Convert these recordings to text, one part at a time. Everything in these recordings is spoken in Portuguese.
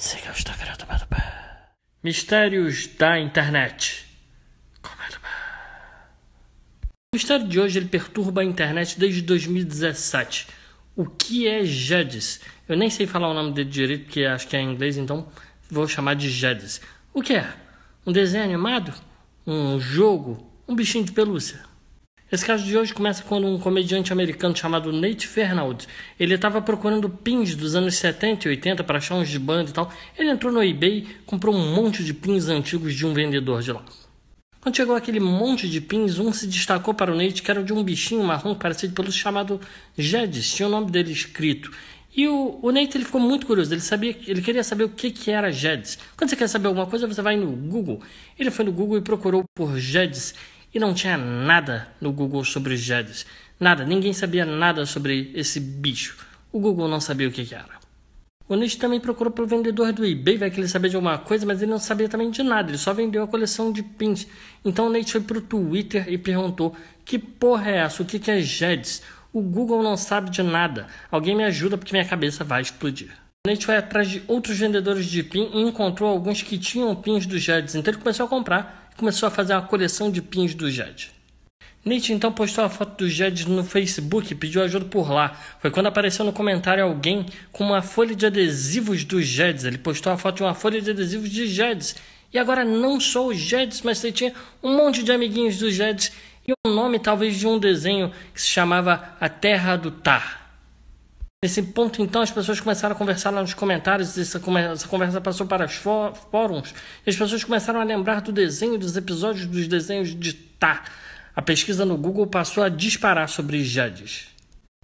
Siga o Instagram do Mistérios da internet. o mistério de hoje ele perturba a internet desde 2017. O que é Jedis? Eu nem sei falar o nome dele direito, porque acho que é em inglês, então vou chamar de Jedis. O que é? Um desenho animado? Um jogo? Um bichinho de pelúcia? Esse caso de hoje começa quando um comediante americano chamado Nate Fernald, ele estava procurando pins dos anos 70 e 80 para achar uns de banda e tal. Ele entrou no eBay, comprou um monte de pins antigos de um vendedor de lá. Quando chegou aquele monte de pins, um se destacou para o Nate, que era de um bichinho marrom parecido pelo chamado Jedis, tinha o nome dele escrito. E o, o Nate ele ficou muito curioso, ele, sabia, ele queria saber o que, que era Jedis. Quando você quer saber alguma coisa, você vai no Google. Ele foi no Google e procurou por Jedis e não tinha nada no Google sobre os Jedis. Nada, ninguém sabia nada sobre esse bicho. O Google não sabia o que, era. O Nish também procurou pelo vendedor do eBay, vai que ele sabia de alguma coisa, mas ele não sabia também de nada, ele só vendeu a coleção de pins. Então o Nate foi pro Twitter e perguntou: Que porra é essa? O que, que é Jedis? O Google não sabe de nada. Alguém me ajuda porque minha cabeça vai explodir. O Nate foi atrás de outros vendedores de pin e encontrou alguns que tinham pins do Jedis, então ele começou a comprar começou a fazer uma coleção de pins do Jed. Nietzsche então postou a foto do Jed no Facebook e pediu ajuda por lá. Foi quando apareceu no comentário alguém com uma folha de adesivos do Jed. Ele postou a foto de uma folha de adesivos de Jed. E agora não só o Jed, mas ele tinha um monte de amiguinhos do Jed e o um nome talvez de um desenho que se chamava A Terra do Tar. Nesse ponto, então, as pessoas começaram a conversar lá nos comentários, essa conversa passou para os fóruns, e as pessoas começaram a lembrar do desenho, dos episódios dos desenhos de Tá. A pesquisa no Google passou a disparar sobre Jades.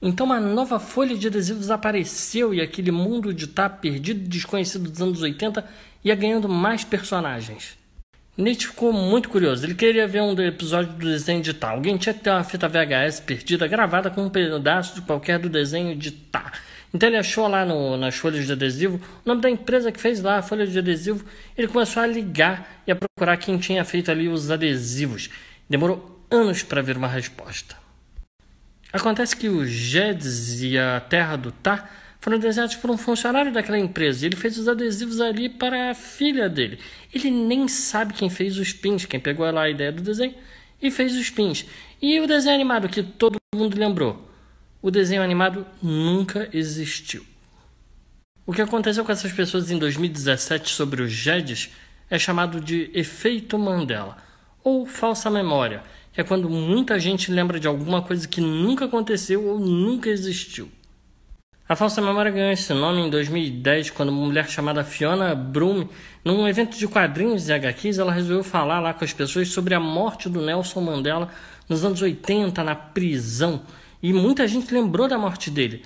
Então, uma nova folha de adesivos apareceu e aquele mundo de Tá perdido e desconhecido dos anos 80 ia ganhando mais personagens. Nate ficou muito curioso. Ele queria ver um episódio do desenho de Tá. Alguém tinha que ter uma fita VHS perdida gravada com um pedaço de qualquer do desenho de Tá. Então ele achou lá no, nas folhas de adesivo o nome da empresa que fez lá a folha de adesivo. Ele começou a ligar e a procurar quem tinha feito ali os adesivos. Demorou anos para ver uma resposta. Acontece que o Jeds e a Terra do Tá foram desenhados por um funcionário daquela empresa. Ele fez os adesivos ali para a filha dele. Ele nem sabe quem fez os pins, quem pegou lá a ideia do desenho e fez os pins. E o desenho animado que todo mundo lembrou? O desenho animado nunca existiu. O que aconteceu com essas pessoas em 2017 sobre os JEDs é chamado de efeito Mandela ou falsa memória, que é quando muita gente lembra de alguma coisa que nunca aconteceu ou nunca existiu. A falsa memória ganhou esse nome em 2010, quando uma mulher chamada Fiona Broome, num evento de quadrinhos e HQs, ela resolveu falar lá com as pessoas sobre a morte do Nelson Mandela nos anos 80, na prisão. E muita gente lembrou da morte dele.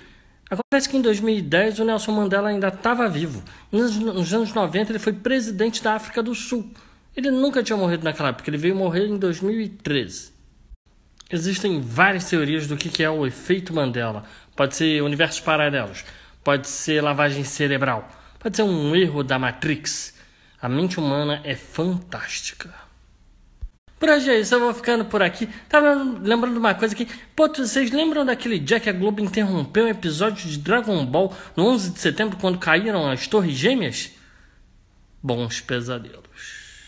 Acontece que em 2010 o Nelson Mandela ainda estava vivo. Nos, nos anos 90 ele foi presidente da África do Sul. Ele nunca tinha morrido naquela época, ele veio morrer em 2013. Existem várias teorias do que é o efeito Mandela pode ser universos paralelos, pode ser lavagem cerebral, pode ser um erro da Matrix. A mente humana é fantástica. Por hoje é isso, eu vou ficando por aqui. Tava lembrando uma coisa que, pô, vocês lembram daquele dia que a Globo interrompeu o um episódio de Dragon Ball no 11 de setembro quando caíram as Torres Gêmeas? Bons pesadelos.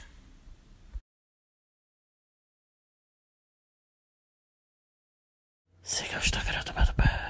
Siga o Instagram do pé.